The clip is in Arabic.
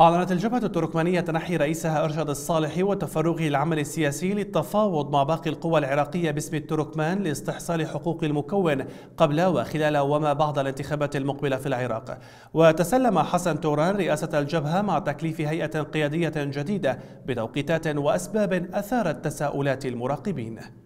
أعلنت الجبهة التركمانية تنحي رئيسها أرشد الصالحي وتفرغه للعمل السياسي للتفاوض مع باقي القوى العراقية باسم التركمان لاستحصال حقوق المكون قبل وخلال وما بعد الانتخابات المقبلة في العراق وتسلم حسن توران رئاسة الجبهة مع تكليف هيئة قيادية جديدة بتوقيتات وأسباب أثارت تساؤلات المراقبين